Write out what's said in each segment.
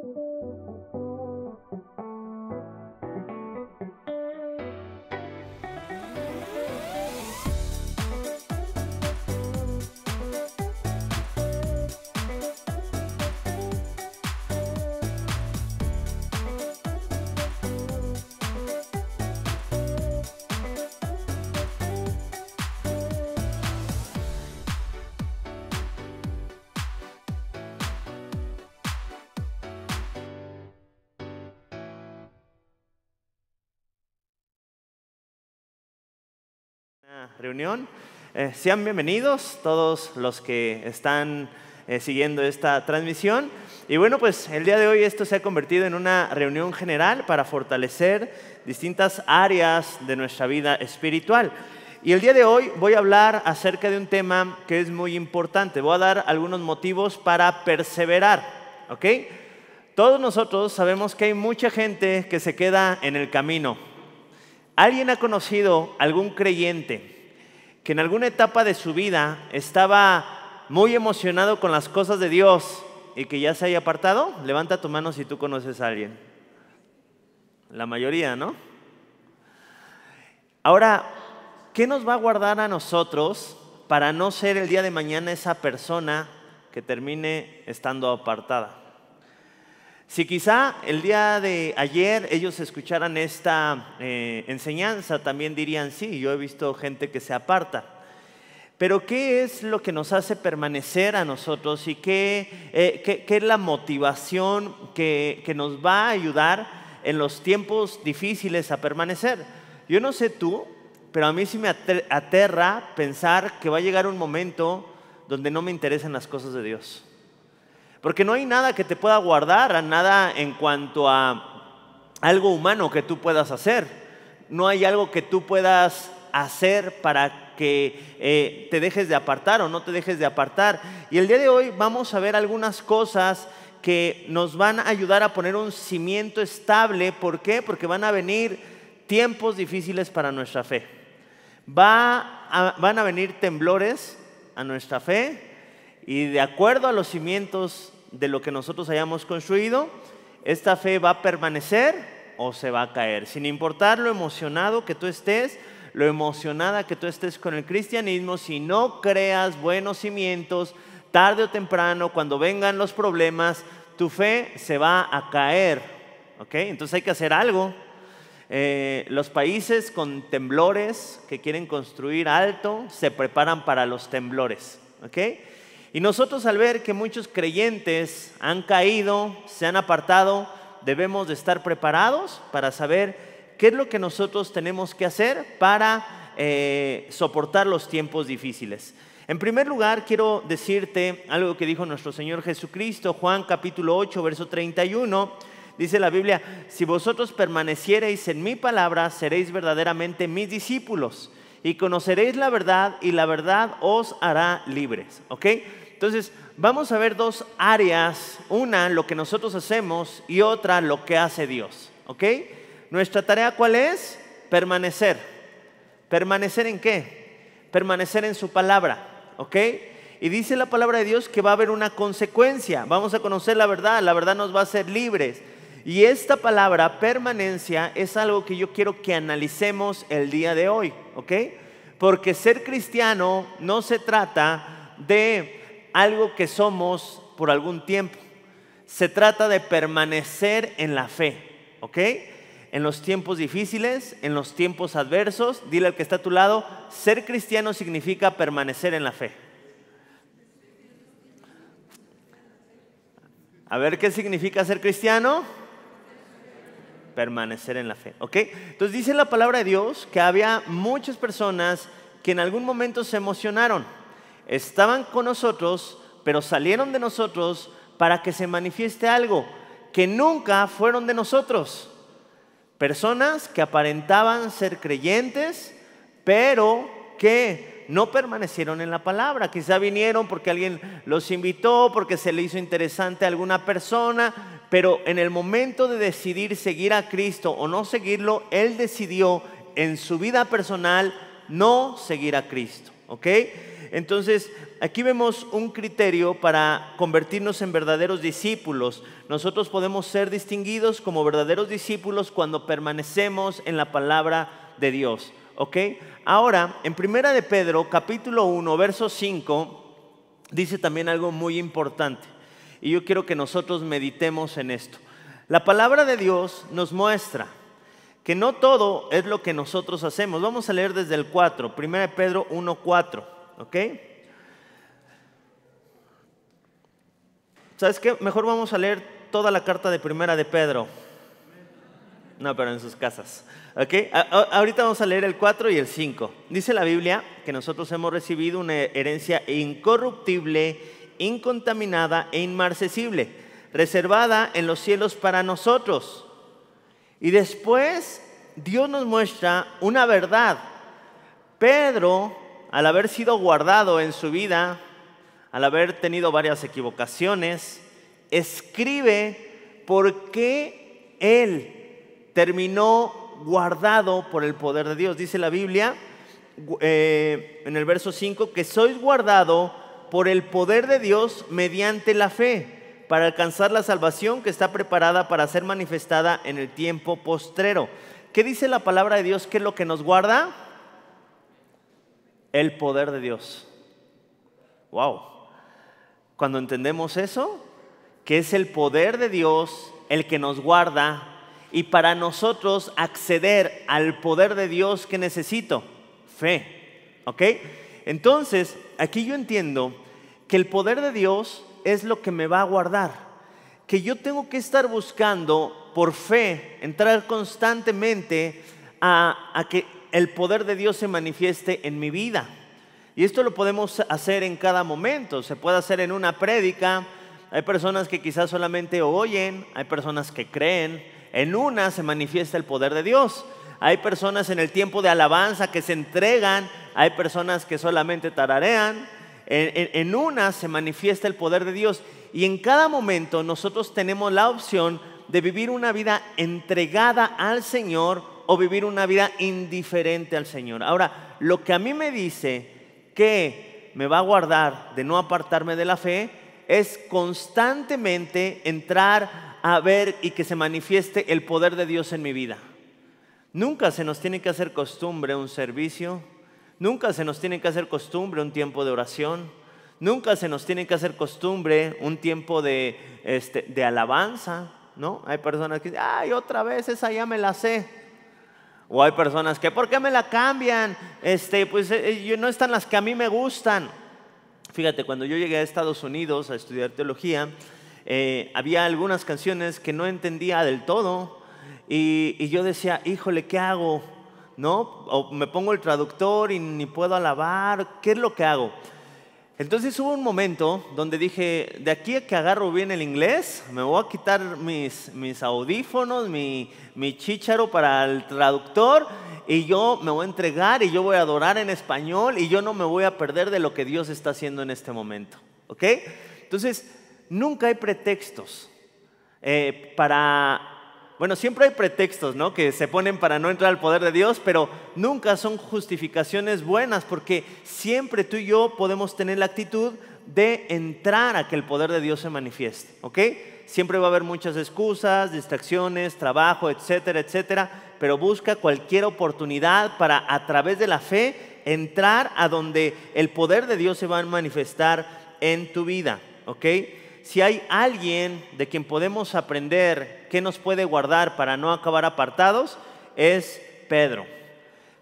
Thank you. reunión. Eh, sean bienvenidos todos los que están eh, siguiendo esta transmisión. Y bueno, pues el día de hoy esto se ha convertido en una reunión general para fortalecer distintas áreas de nuestra vida espiritual. Y el día de hoy voy a hablar acerca de un tema que es muy importante. Voy a dar algunos motivos para perseverar, ¿ok? Todos nosotros sabemos que hay mucha gente que se queda en el camino. ¿Alguien ha conocido algún creyente que en alguna etapa de su vida estaba muy emocionado con las cosas de Dios y que ya se haya apartado? Levanta tu mano si tú conoces a alguien. La mayoría, ¿no? Ahora, ¿qué nos va a guardar a nosotros para no ser el día de mañana esa persona que termine estando apartada? Si quizá el día de ayer ellos escucharan esta eh, enseñanza, también dirían, sí, yo he visto gente que se aparta. Pero ¿qué es lo que nos hace permanecer a nosotros y eh, qué, es la motivación que, que nos va a ayudar en los tiempos difíciles a permanecer? Yo no sé tú, pero a mí sí me aterra pensar que va a llegar un momento donde no me interesan las cosas de Dios porque no hay nada que te pueda guardar, nada en cuanto a algo humano que tú puedas hacer. No hay algo que tú puedas hacer para que eh, te dejes de apartar o no te dejes de apartar. Y el día de hoy vamos a ver algunas cosas que nos van a ayudar a poner un cimiento estable. ¿Por qué? Porque van a venir tiempos difíciles para nuestra fe. Va van a venir temblores a nuestra fe y de acuerdo a los cimientos de lo que nosotros hayamos construido, esta fe va a permanecer o se va a caer. Sin importar lo emocionado que tú estés, lo emocionada que tú estés con el cristianismo, si no creas buenos cimientos, tarde o temprano, cuando vengan los problemas, tu fe se va a caer. ¿ok? Entonces hay que hacer algo. Eh, los países con temblores que quieren construir alto se preparan para los temblores. ¿ok? Y nosotros al ver que muchos creyentes han caído, se han apartado, debemos de estar preparados para saber qué es lo que nosotros tenemos que hacer para eh, soportar los tiempos difíciles. En primer lugar, quiero decirte algo que dijo nuestro Señor Jesucristo, Juan capítulo 8, verso 31. Dice la Biblia, si vosotros permaneciereis en mi palabra, seréis verdaderamente mis discípulos y conoceréis la verdad y la verdad os hará libres. ¿Ok? Entonces, vamos a ver dos áreas, una lo que nosotros hacemos y otra lo que hace Dios, ¿ok? Nuestra tarea cuál es? Permanecer. ¿Permanecer en qué? Permanecer en su palabra, ¿ok? Y dice la palabra de Dios que va a haber una consecuencia. Vamos a conocer la verdad, la verdad nos va a hacer libres. Y esta palabra permanencia es algo que yo quiero que analicemos el día de hoy, ¿ok? Porque ser cristiano no se trata de algo que somos por algún tiempo. Se trata de permanecer en la fe, ¿ok? En los tiempos difíciles, en los tiempos adversos, dile al que está a tu lado, ser cristiano significa permanecer en la fe. A ver qué significa ser cristiano. Permanecer en la fe, ¿ok? Entonces dice la palabra de Dios que había muchas personas que en algún momento se emocionaron estaban con nosotros, pero salieron de nosotros para que se manifieste algo que nunca fueron de nosotros. Personas que aparentaban ser creyentes, pero que no permanecieron en la palabra. Quizá vinieron porque alguien los invitó, porque se le hizo interesante a alguna persona, pero en el momento de decidir seguir a Cristo o no seguirlo, él decidió en su vida personal no seguir a Cristo. ¿Ok? Entonces, aquí vemos un criterio para convertirnos en verdaderos discípulos. Nosotros podemos ser distinguidos como verdaderos discípulos cuando permanecemos en la palabra de Dios. Ahora, en Primera de Pedro, capítulo 1, verso 5, dice también algo muy importante. Y yo quiero que nosotros meditemos en esto. La palabra de Dios nos muestra que no todo es lo que nosotros hacemos. Vamos a leer desde el 4, de Pedro 1, 4. ¿ok? ¿Sabes qué? Mejor vamos a leer toda la carta de primera de Pedro. No, pero en sus casas. ¿Ok? ahorita vamos a leer el 4 y el 5. Dice la Biblia que nosotros hemos recibido una herencia incorruptible, incontaminada e inmarcesible, reservada en los cielos para nosotros. Y después Dios nos muestra una verdad. Pedro al haber sido guardado en su vida, al haber tenido varias equivocaciones, escribe por qué él terminó guardado por el poder de Dios. Dice la Biblia eh, en el verso 5 que sois guardado por el poder de Dios mediante la fe para alcanzar la salvación que está preparada para ser manifestada en el tiempo postrero. ¿Qué dice la palabra de Dios? ¿Qué es lo que nos guarda? el poder de Dios. Wow. Cuando entendemos eso, que es el poder de Dios el que nos guarda y para nosotros acceder al poder de Dios que necesito, fe. ¿Ok? Entonces, aquí yo entiendo que el poder de Dios es lo que me va a guardar, que yo tengo que estar buscando por fe, entrar constantemente a, a que el poder de Dios se manifieste en mi vida. Y esto lo podemos hacer en cada momento, se puede hacer en una prédica, hay personas que quizás solamente oyen, hay personas que creen, en una se manifiesta el poder de Dios, hay personas en el tiempo de alabanza que se entregan, hay personas que solamente tararean, en, una se manifiesta el poder de Dios y en cada momento nosotros tenemos la opción de vivir una vida entregada al Señor o vivir una vida indiferente al Señor. Ahora, lo que a mí me dice que me va a guardar de no apartarme de la fe es constantemente entrar a ver y que se manifieste el poder de Dios en mi vida. Nunca se nos tiene que hacer costumbre un servicio, nunca se nos tiene que hacer costumbre un tiempo de oración, nunca se nos tiene que hacer costumbre un tiempo de, este, de alabanza, ¿no? Hay personas que dicen, ay, otra vez esa ya me la sé. O hay personas que, ¿por qué me la cambian? Este, pues eh, eh, no están las que a mí me gustan. Fíjate, cuando yo llegué a Estados Unidos a estudiar teología, eh, había algunas canciones que no entendía del todo y, y yo decía, híjole, ¿qué hago? ¿No? O me pongo el traductor y ni puedo alabar, ¿qué es lo que hago? Entonces hubo un momento donde dije, de aquí a que agarro bien el inglés, me voy a quitar mis, mis audífonos, mi, mi chícharo para el traductor y yo me voy a entregar y yo voy a adorar en español y yo no me voy a perder de lo que Dios está haciendo en este momento. ¿Ok? Entonces, nunca hay pretextos eh, para bueno, siempre hay pretextos, ¿no? Que se ponen para no entrar al poder de Dios, pero nunca son justificaciones buenas, porque siempre tú y yo podemos tener la actitud de entrar a que el poder de Dios se manifieste, ¿ok? Siempre va a haber muchas excusas, distracciones, trabajo, etcétera, etcétera, pero busca cualquier oportunidad para a través de la fe entrar a donde el poder de Dios se va a manifestar en tu vida, ¿ok? Si hay alguien de quien podemos aprender que nos puede guardar para no acabar apartados es Pedro.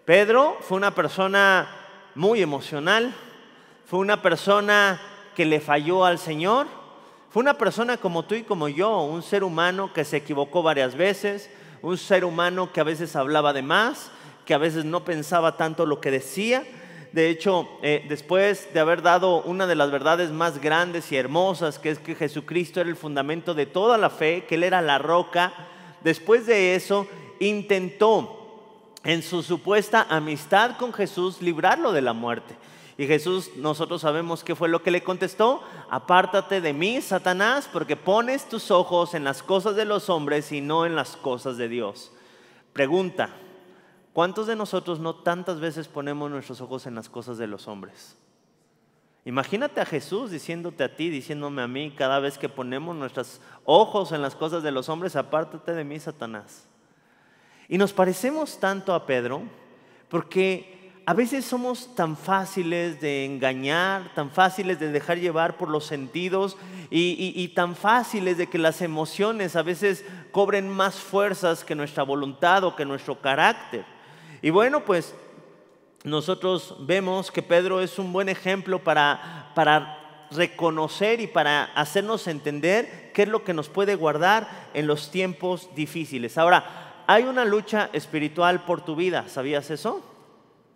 Pedro fue una persona muy emocional, fue una persona que le falló al Señor, fue una persona como tú y como yo, un ser humano que se equivocó varias veces, un ser humano que a veces hablaba de más, que a veces no pensaba tanto lo que decía, de hecho, eh, después de haber dado una de las verdades más grandes y hermosas, que es que Jesucristo era el fundamento de toda la fe, que Él era la roca, después de eso intentó en su supuesta amistad con Jesús librarlo de la muerte. Y Jesús, nosotros sabemos qué fue lo que le contestó, apártate de mí, Satanás, porque pones tus ojos en las cosas de los hombres y no en las cosas de Dios. Pregunta, ¿Cuántos de nosotros no tantas veces ponemos nuestros ojos en las cosas de los hombres? Imagínate a Jesús diciéndote a ti, diciéndome a mí, cada vez que ponemos nuestros ojos en las cosas de los hombres, apártate de mí, Satanás. Y nos parecemos tanto a Pedro porque a veces somos tan fáciles de engañar, tan fáciles de dejar llevar por los sentidos y, tan fáciles de que las emociones a veces cobren más fuerzas que nuestra voluntad o que nuestro carácter. Y bueno, pues nosotros vemos que Pedro es un buen ejemplo para, para reconocer y para hacernos entender qué es lo que nos puede guardar en los tiempos difíciles. Ahora, hay una lucha espiritual por tu vida, ¿sabías eso?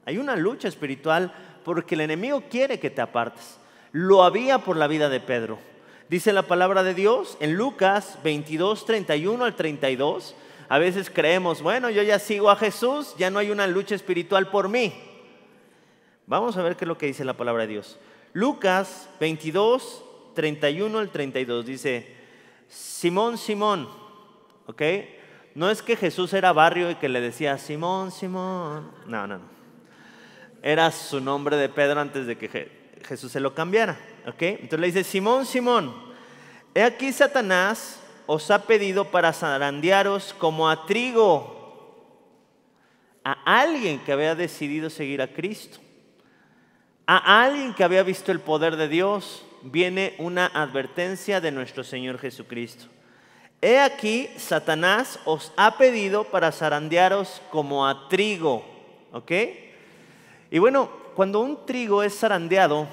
Hay una lucha espiritual porque el enemigo quiere que te apartes. Lo había por la vida de Pedro. Dice la palabra de Dios en Lucas 22, 31 al 32. A veces creemos, bueno, yo ya sigo a Jesús, ya no hay una lucha espiritual por mí. Vamos a ver qué es lo que dice la palabra de Dios. Lucas 22, 31 al 32 dice, Simón, Simón, ¿ok? No es que Jesús era barrio y que le decía, Simón, Simón. No, no, no. Era su nombre de Pedro antes de que Jesús se lo cambiara, ¿ok? Entonces le dice, Simón, Simón, he aquí Satanás os ha pedido para zarandearos como a trigo a alguien que había decidido seguir a Cristo, a alguien que había visto el poder de Dios, viene una advertencia de nuestro Señor Jesucristo. He aquí, Satanás os ha pedido para zarandearos como a trigo, ¿ok? Y bueno, cuando un trigo es zarandeado,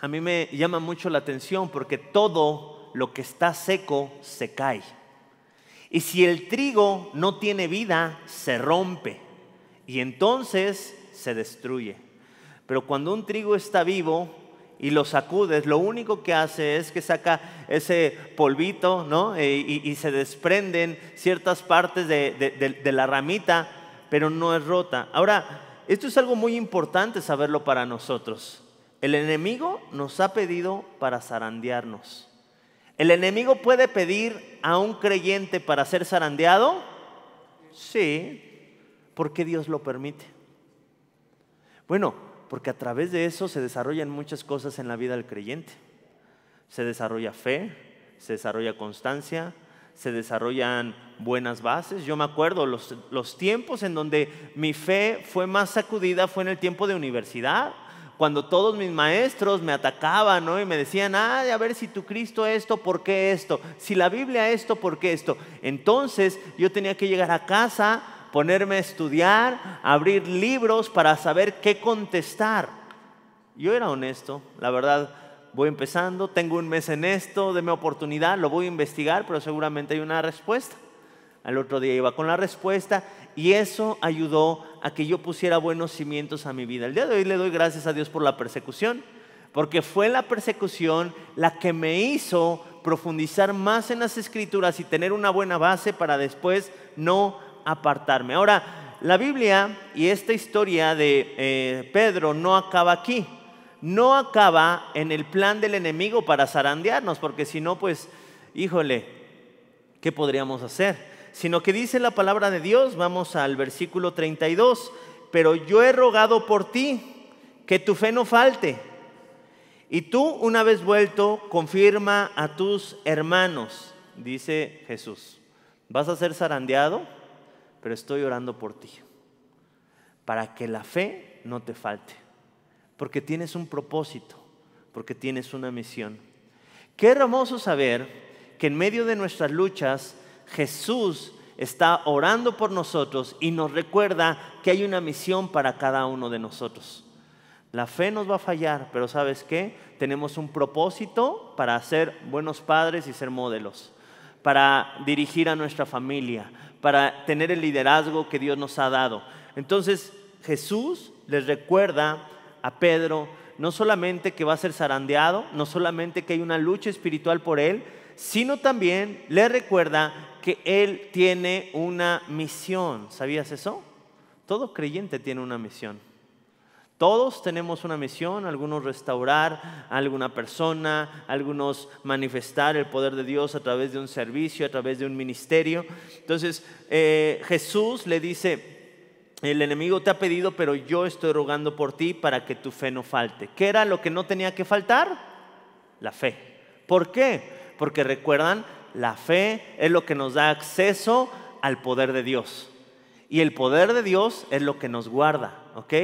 a mí me llama mucho la atención porque todo lo que está seco se cae. Y si el trigo no tiene vida, se rompe y entonces se destruye. Pero cuando un trigo está vivo y lo sacudes, lo único que hace es que saca ese polvito ¿no? E, y, se desprenden ciertas partes de la ramita, pero no es rota. Ahora, esto es algo muy importante saberlo para nosotros. El enemigo nos ha pedido para zarandearnos. ¿El enemigo puede pedir a un creyente para ser zarandeado? Sí, porque Dios lo permite. Bueno, porque a través de eso se desarrollan muchas cosas en la vida del creyente. Se desarrolla fe, se desarrolla constancia, se desarrollan buenas bases. Yo me acuerdo, los, los tiempos en donde mi fe fue más sacudida fue en el tiempo de universidad cuando todos mis maestros me atacaban y me decían, ah, a ver si tu Cristo esto, ¿por qué esto? Si la Biblia esto, ¿por qué esto? Entonces yo tenía que llegar a casa, ponerme a estudiar, abrir libros para saber qué contestar. Yo era honesto, la verdad, voy empezando, tengo un mes en esto, deme oportunidad, lo voy a investigar, pero seguramente hay una respuesta. Al otro día iba con la respuesta y eso ayudó a que yo pusiera buenos cimientos a mi vida. El día de hoy le doy gracias a Dios por la persecución, porque fue la persecución la que me hizo profundizar más en las escrituras y tener una buena base para después no apartarme. Ahora, la Biblia y esta historia de eh, Pedro no acaba aquí, no acaba en el plan del enemigo para zarandearnos, porque si no, pues, híjole, ¿qué podríamos hacer? sino que dice la palabra de Dios, vamos al versículo 32, pero yo he rogado por ti que tu fe no falte. Y tú, una vez vuelto, confirma a tus hermanos, dice Jesús. Vas a ser zarandeado, pero estoy orando por ti, para que la fe no te falte, porque tienes un propósito, porque tienes una misión. Qué hermoso saber que en medio de nuestras luchas Jesús está orando por nosotros y nos recuerda que hay una misión para cada uno de nosotros. La fe nos va a fallar, pero ¿sabes qué? Tenemos un propósito para ser buenos padres y ser modelos, para dirigir a nuestra familia, para tener el liderazgo que Dios nos ha dado. Entonces Jesús les recuerda a Pedro no solamente que va a ser zarandeado, no solamente que hay una lucha espiritual por él, sino también le recuerda que Él tiene una misión. ¿Sabías eso? Todo creyente tiene una misión. Todos tenemos una misión, algunos restaurar a alguna persona, algunos manifestar el poder de Dios a través de un servicio, a través de un ministerio. Entonces eh, Jesús le dice, el enemigo te ha pedido, pero yo estoy rogando por ti para que tu fe no falte. ¿Qué era lo que no tenía que faltar? La fe. ¿Por qué? Porque recuerdan, la fe es lo que nos da acceso al poder de Dios. Y el poder de Dios es lo que nos guarda, ¿ok?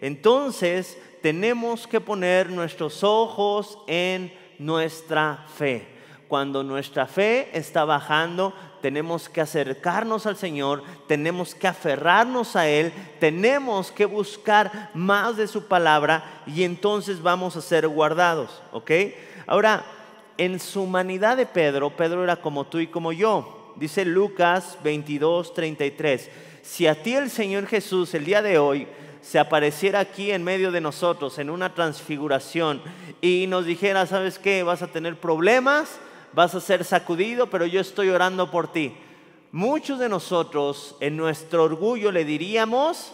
Entonces tenemos que poner nuestros ojos en nuestra fe. Cuando nuestra fe está bajando, tenemos que acercarnos al Señor, tenemos que aferrarnos a Él, tenemos que buscar más de su palabra y entonces vamos a ser guardados, ¿ok? Ahora, en su humanidad de Pedro, Pedro era como tú y como yo. Dice Lucas 22, 33. Si a ti el Señor Jesús el día de hoy se apareciera aquí en medio de nosotros en una transfiguración y nos dijera, ¿sabes qué? Vas a tener problemas, vas a ser sacudido, pero yo estoy orando por ti. Muchos de nosotros en nuestro orgullo le diríamos,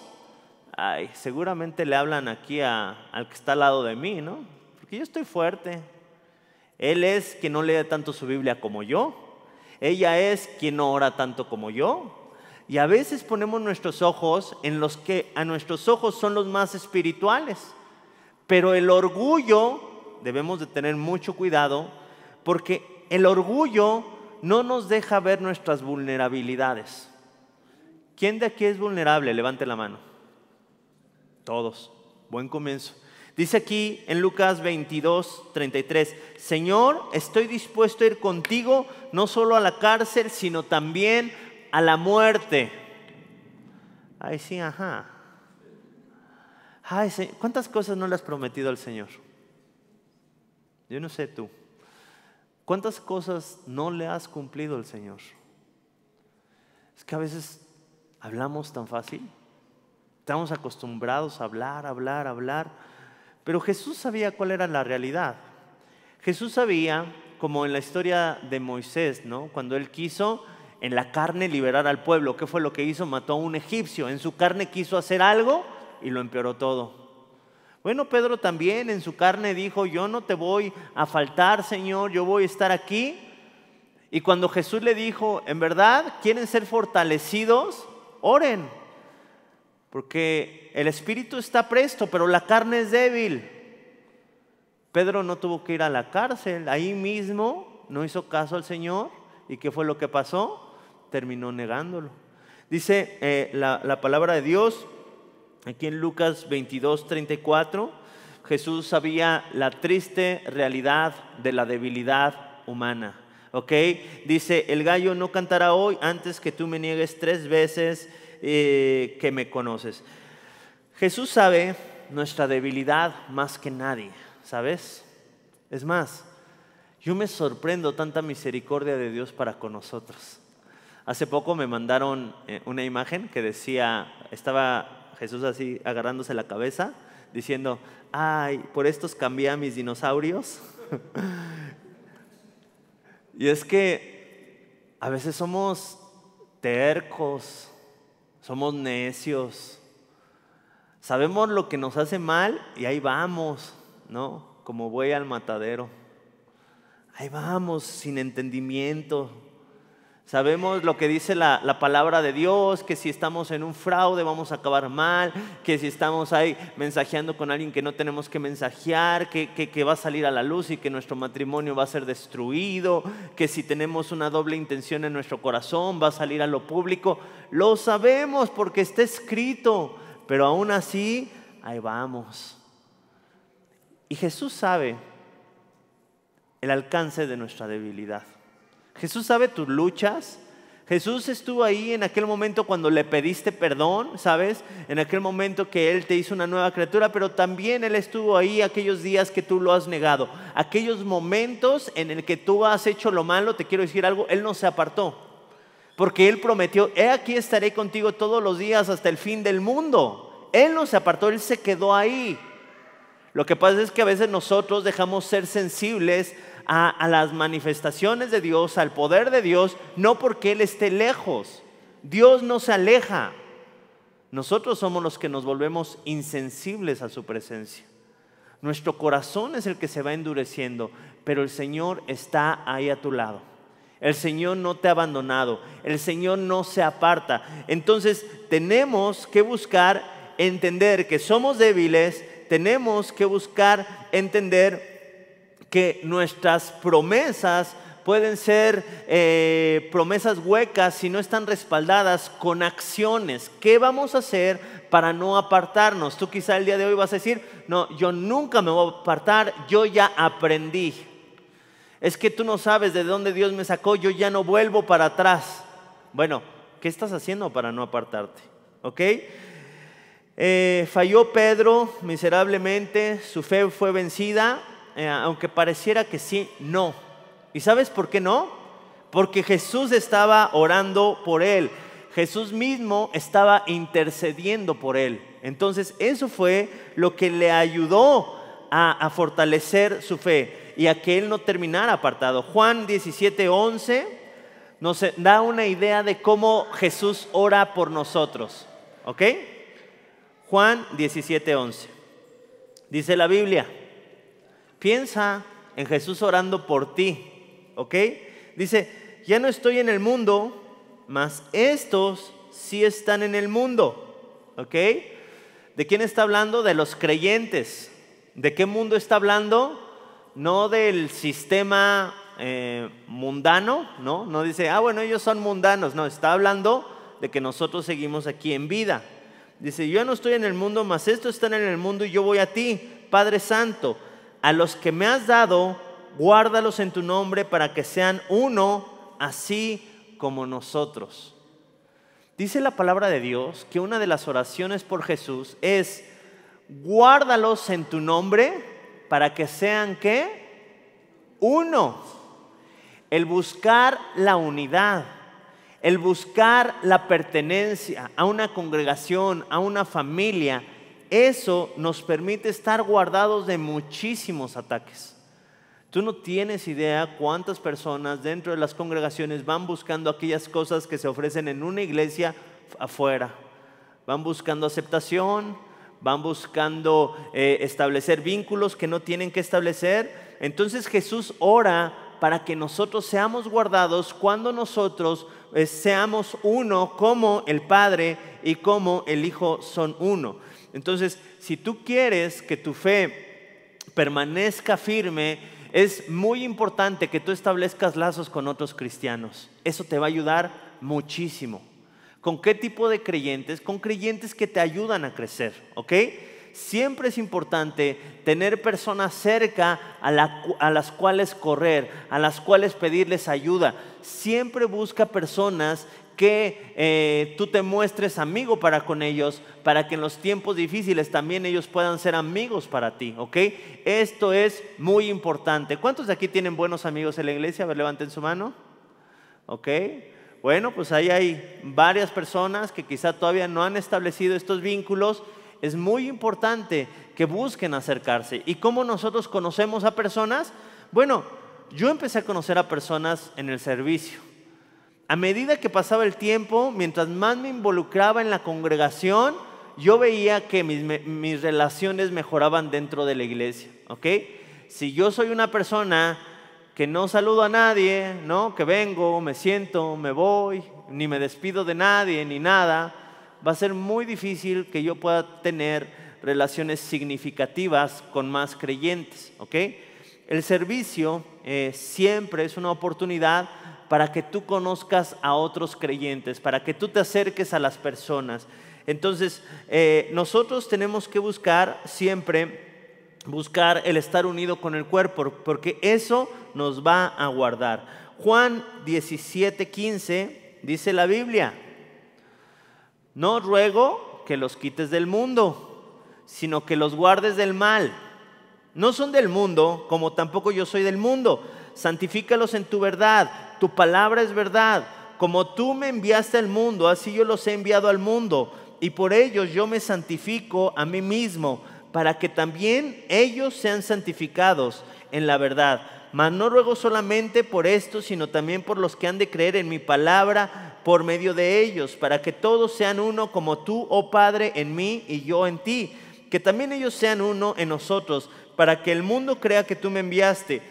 ay, seguramente le hablan aquí al que está al lado de mí, ¿no? Porque yo estoy fuerte, él es quien no lee tanto su Biblia como yo. Ella es quien no ora tanto como yo. Y a veces ponemos nuestros ojos en los que a nuestros ojos son los más espirituales. Pero el orgullo, debemos de tener mucho cuidado, porque el orgullo no nos deja ver nuestras vulnerabilidades. ¿Quién de aquí es vulnerable? Levante la mano. Todos. Buen comienzo. Dice aquí en Lucas 22, 33, Señor, estoy dispuesto a ir contigo no solo a la cárcel, sino también a la muerte. Ay, sí, ajá. Ay, ¿cuántas cosas no le has prometido al Señor? Yo no sé tú. ¿Cuántas cosas no le has cumplido al Señor? Es que a veces hablamos tan fácil. Estamos acostumbrados a hablar, hablar, hablar pero Jesús sabía cuál era la realidad. Jesús sabía, como en la historia de Moisés, ¿no? Cuando él quiso en la carne liberar al pueblo, ¿qué fue lo que hizo? Mató a un egipcio. En su carne quiso hacer algo y lo empeoró todo. Bueno, Pedro también en su carne dijo, yo no te voy a faltar, Señor, yo voy a estar aquí. Y cuando Jesús le dijo, en verdad, ¿quieren ser fortalecidos? Oren. Porque el espíritu está presto, pero la carne es débil. Pedro no tuvo que ir a la cárcel, ahí mismo no hizo caso al Señor. ¿Y qué fue lo que pasó? Terminó negándolo. Dice eh, la, palabra de Dios aquí en Lucas 22, 34. Jesús sabía la triste realidad de la debilidad humana. ¿Ok? Dice, el gallo no cantará hoy antes que tú me niegues tres veces eh, que me conoces. Jesús sabe nuestra debilidad más que nadie, ¿sabes? Es más, yo me sorprendo tanta misericordia de Dios para con nosotros. Hace poco me mandaron eh, una imagen que decía, estaba Jesús así agarrándose la cabeza, diciendo, ay, por estos cambié a mis dinosaurios. y es que a veces somos tercos, somos necios, sabemos lo que nos hace mal y ahí vamos, ¿no? Como voy al matadero. Ahí vamos sin entendimiento, Sabemos lo que dice la, palabra de Dios, que si estamos en un fraude vamos a acabar mal, que si estamos ahí mensajeando con alguien que no tenemos que mensajear, que, que va a salir a la luz y que nuestro matrimonio va a ser destruido, que si tenemos una doble intención en nuestro corazón va a salir a lo público. Lo sabemos porque está escrito, pero aún así, ahí vamos. Y Jesús sabe el alcance de nuestra debilidad. Jesús sabe tus luchas. Jesús estuvo ahí en aquel momento cuando le pediste perdón, ¿sabes? En aquel momento que Él te hizo una nueva criatura, pero también Él estuvo ahí aquellos días que tú lo has negado. Aquellos momentos en el que tú has hecho lo malo, te quiero decir algo, Él no se apartó. Porque Él prometió, he aquí estaré contigo todos los días hasta el fin del mundo. Él no se apartó, Él se quedó ahí. Lo que pasa es que a veces nosotros dejamos ser sensibles a, las manifestaciones de Dios, al poder de Dios, no porque Él esté lejos. Dios no se aleja. Nosotros somos los que nos volvemos insensibles a su presencia. Nuestro corazón es el que se va endureciendo, pero el Señor está ahí a tu lado. El Señor no te ha abandonado, el Señor no se aparta. Entonces tenemos que buscar entender que somos débiles, tenemos que buscar entender que nuestras promesas pueden ser eh, promesas huecas si no están respaldadas con acciones. ¿Qué vamos a hacer para no apartarnos? Tú quizá el día de hoy vas a decir, no, yo nunca me voy a apartar, yo ya aprendí. Es que tú no sabes de dónde Dios me sacó, yo ya no vuelvo para atrás. Bueno, ¿qué estás haciendo para no apartarte? ¿Ok? Eh, falló Pedro miserablemente, su fe fue vencida, eh, aunque pareciera que sí, no. ¿Y sabes por qué no? Porque Jesús estaba orando por él. Jesús mismo estaba intercediendo por él. Entonces eso fue lo que le ayudó a, fortalecer su fe y a que él no terminara apartado. Juan 1711 nos da una idea de cómo Jesús ora por nosotros. ¿Ok? Juan 1711 Dice la Biblia. Piensa en Jesús orando por ti, ¿ok? Dice, ya no estoy en el mundo, mas estos sí están en el mundo, ¿ok? ¿De quién está hablando? De los creyentes. ¿De qué mundo está hablando? No del sistema eh, mundano, ¿no? No dice, ah, bueno, ellos son mundanos, no, está hablando de que nosotros seguimos aquí en vida. Dice, yo no estoy en el mundo, mas estos están en el mundo y yo voy a ti, Padre Santo a los que me has dado, guárdalos en tu nombre para que sean uno, así como nosotros. Dice la palabra de Dios que una de las oraciones por Jesús es, guárdalos en tu nombre para que sean qué? Uno. El buscar la unidad, el buscar la pertenencia a una congregación, a una familia, eso nos permite estar guardados de muchísimos ataques. Tú no tienes idea cuántas personas dentro de las congregaciones van buscando aquellas cosas que se ofrecen en una iglesia afuera. Van buscando aceptación, van buscando eh, establecer vínculos que no tienen que establecer. Entonces Jesús ora para que nosotros seamos guardados cuando nosotros eh, seamos uno como el Padre y como el Hijo son uno. Entonces, si tú quieres que tu fe permanezca firme, es muy importante que tú establezcas lazos con otros cristianos. Eso te va a ayudar muchísimo. ¿Con qué tipo de creyentes? Con creyentes que te ayudan a crecer, ¿ok? Siempre es importante tener personas cerca a, a las cuales correr, a las cuales pedirles ayuda. Siempre busca personas que eh, tú te muestres amigo para con ellos, para que en los tiempos difíciles también ellos puedan ser amigos para ti, ¿ok? Esto es muy importante. ¿Cuántos de aquí tienen buenos amigos en la iglesia? A ver, levanten su mano. ¿Ok? Bueno, pues ahí hay varias personas que quizá todavía no han establecido estos vínculos. Es muy importante que busquen acercarse. ¿Y cómo nosotros conocemos a personas? Bueno, yo empecé a conocer a personas en el servicio a medida que pasaba el tiempo, mientras más me involucraba en la congregación, yo veía que mis, relaciones mejoraban dentro de la iglesia. ¿ok? Si yo soy una persona que no saludo a nadie, ¿no? que vengo, me siento, me voy, ni me despido de nadie, ni nada, va a ser muy difícil que yo pueda tener relaciones significativas con más creyentes. ¿ok? El servicio eh, siempre es una oportunidad para que tú conozcas a otros creyentes, para que tú te acerques a las personas. Entonces, eh, nosotros tenemos que buscar siempre, buscar el estar unido con el cuerpo, porque eso nos va a guardar. Juan 17, 15 dice la Biblia, no ruego que los quites del mundo, sino que los guardes del mal. No son del mundo, como tampoco yo soy del mundo. Santifícalos en tu verdad tu palabra es verdad. Como tú me enviaste al mundo, así yo los he enviado al mundo. Y por ellos yo me santifico a mí mismo, para que también ellos sean santificados en la verdad. Mas no ruego solamente por esto, sino también por los que han de creer en mi palabra por medio de ellos, para que todos sean uno como tú, oh Padre, en mí y yo en ti. Que también ellos sean uno en nosotros, para que el mundo crea que tú me enviaste.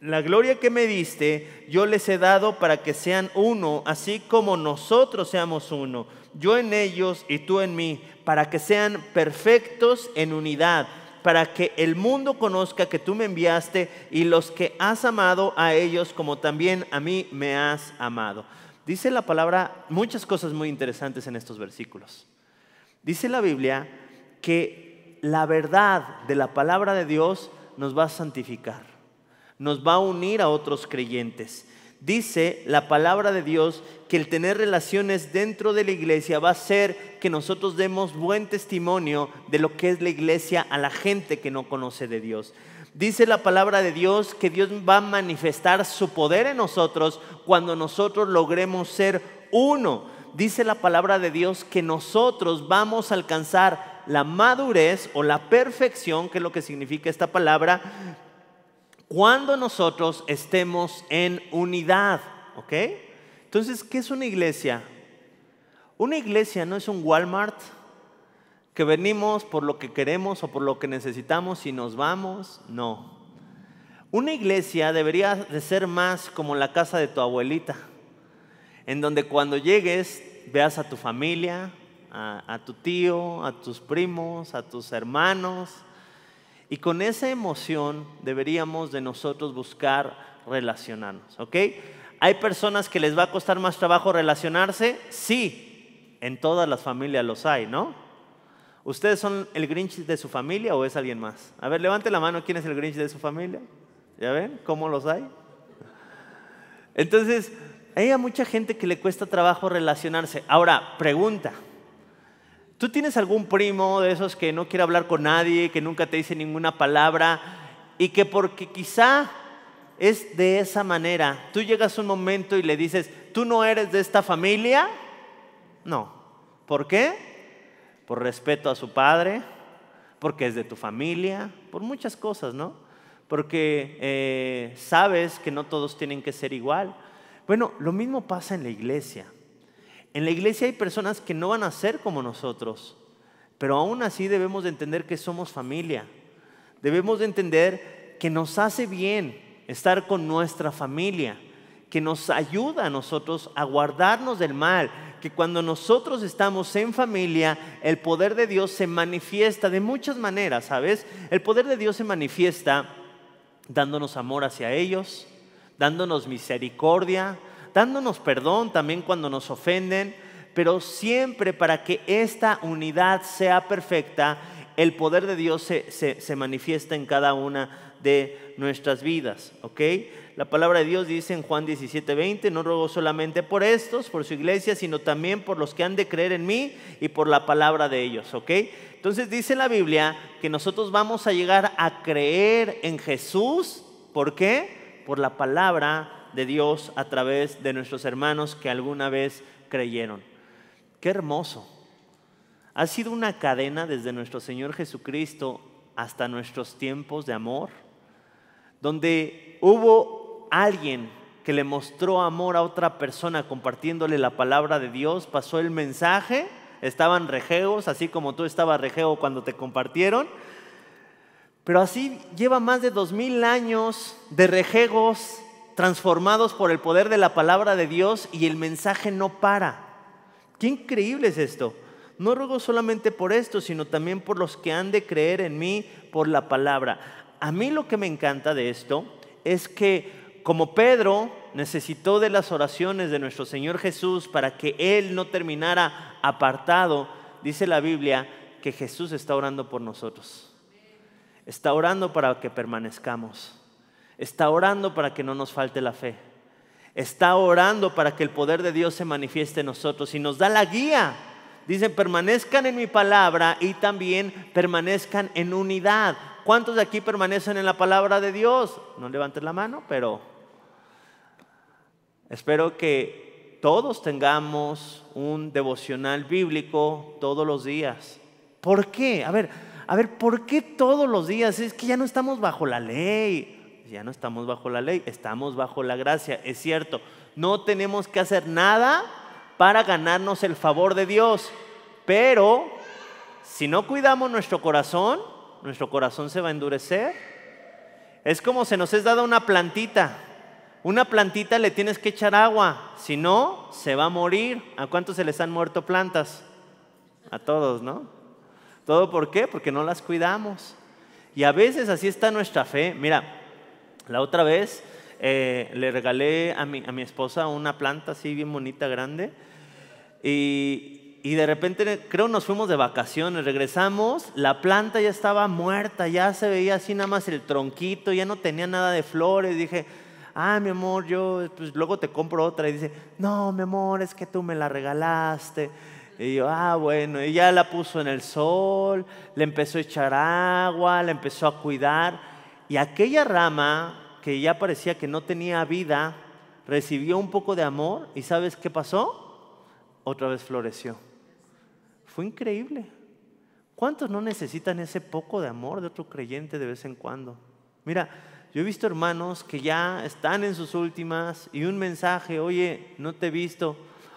La gloria que me diste, yo les he dado para que sean uno, así como nosotros seamos uno, yo en ellos y tú en mí, para que sean perfectos en unidad, para que el mundo conozca que tú me enviaste y los que has amado a ellos como también a mí me has amado. Dice la palabra muchas cosas muy interesantes en estos versículos. Dice la Biblia que la verdad de la palabra de Dios nos va a santificar nos va a unir a otros creyentes. Dice la palabra de Dios que el tener relaciones dentro de la iglesia va a ser que nosotros demos buen testimonio de lo que es la iglesia a la gente que no conoce de Dios. Dice la palabra de Dios que Dios va a manifestar su poder en nosotros cuando nosotros logremos ser uno. Dice la palabra de Dios que nosotros vamos a alcanzar la madurez o la perfección, que es lo que significa esta palabra, cuando nosotros estemos en unidad, ¿ok? Entonces, ¿qué es una iglesia? Una iglesia no es un Walmart que venimos por lo que queremos o por lo que necesitamos y nos vamos, no. Una iglesia debería de ser más como la casa de tu abuelita, en donde cuando llegues veas a tu familia, a, a tu tío, a tus primos, a tus hermanos, y con esa emoción deberíamos de nosotros buscar relacionarnos, ¿ok? ¿Hay personas que les va a costar más trabajo relacionarse? Sí, en todas las familias los hay, ¿no? ¿Ustedes son el Grinch de su familia o es alguien más? A ver, levante la mano, ¿quién es el Grinch de su familia? ¿Ya ven cómo los hay? Entonces, hay mucha gente que le cuesta trabajo relacionarse. Ahora, pregunta, ¿Tú tienes algún primo de esos que no quiere hablar con nadie, que nunca te dice ninguna palabra y que porque quizá es de esa manera, tú llegas un momento y le dices, tú no eres de esta familia? No. ¿Por qué? Por respeto a su padre, porque es de tu familia, por muchas cosas, ¿no? Porque eh, sabes que no todos tienen que ser igual. Bueno, lo mismo pasa en la iglesia. En la iglesia hay personas que no van a ser como nosotros, pero aún así debemos de entender que somos familia. Debemos de entender que nos hace bien estar con nuestra familia, que nos ayuda a nosotros a guardarnos del mal, que cuando nosotros estamos en familia, el poder de Dios se manifiesta de muchas maneras, ¿sabes? El poder de Dios se manifiesta dándonos amor hacia ellos, dándonos misericordia, dándonos perdón también cuando nos ofenden, pero siempre para que esta unidad sea perfecta, el poder de Dios se, manifiesta en cada una de nuestras vidas. ¿ok? La palabra de Dios dice en Juan 17:20 no ruego solamente por estos, por su iglesia, sino también por los que han de creer en mí y por la palabra de ellos. ¿ok? Entonces dice la Biblia que nosotros vamos a llegar a creer en Jesús. ¿Por qué? Por la palabra de Dios a través de nuestros hermanos que alguna vez creyeron. Qué hermoso. Ha sido una cadena desde nuestro Señor Jesucristo hasta nuestros tiempos de amor, donde hubo alguien que le mostró amor a otra persona compartiéndole la palabra de Dios, pasó el mensaje, estaban rejeos así como tú estabas rejeo cuando te compartieron, pero así lleva más de dos mil años de rejeos transformados por el poder de la palabra de Dios y el mensaje no para. Qué increíble es esto. No ruego solamente por esto, sino también por los que han de creer en mí por la palabra. A mí lo que me encanta de esto es que como Pedro necesitó de las oraciones de nuestro Señor Jesús para que Él no terminara apartado, dice la Biblia que Jesús está orando por nosotros. Está orando para que permanezcamos. Está orando para que no nos falte la fe. Está orando para que el poder de Dios se manifieste en nosotros y nos da la guía. Dicen, permanezcan en mi palabra y también permanezcan en unidad. ¿Cuántos de aquí permanecen en la palabra de Dios? No levanten la mano, pero espero que todos tengamos un devocional bíblico todos los días. ¿Por qué? A ver, a ver, ¿por qué todos los días? Es que ya no estamos bajo la ley ya no estamos bajo la ley, estamos bajo la gracia. Es cierto, no tenemos que hacer nada para ganarnos el favor de Dios, pero si no cuidamos nuestro corazón, nuestro corazón se va a endurecer. Es como se nos es dada una plantita. Una plantita le tienes que echar agua, si no, se va a morir. ¿A cuántos se les han muerto plantas? A todos, ¿no? ¿Todo por qué? Porque no las cuidamos. Y a veces así está nuestra fe. Mira, la otra vez eh, le regalé a mi, a mi, esposa una planta así bien bonita, grande, y, de repente creo nos fuimos de vacaciones, regresamos, la planta ya estaba muerta, ya se veía así nada más el tronquito, ya no tenía nada de flores, dije, ah, mi amor, yo pues, luego te compro otra. Y dice, no, mi amor, es que tú me la regalaste. Y yo, ah, bueno, y ya la puso en el sol, le empezó a echar agua, la empezó a cuidar y aquella rama que ya parecía que no tenía vida, recibió un poco de amor y ¿sabes qué pasó? Otra vez floreció. Fue increíble. ¿Cuántos no necesitan ese poco de amor de otro creyente de vez en cuando? Mira, yo he visto hermanos que ya están en sus últimas y un mensaje, oye, no te he visto.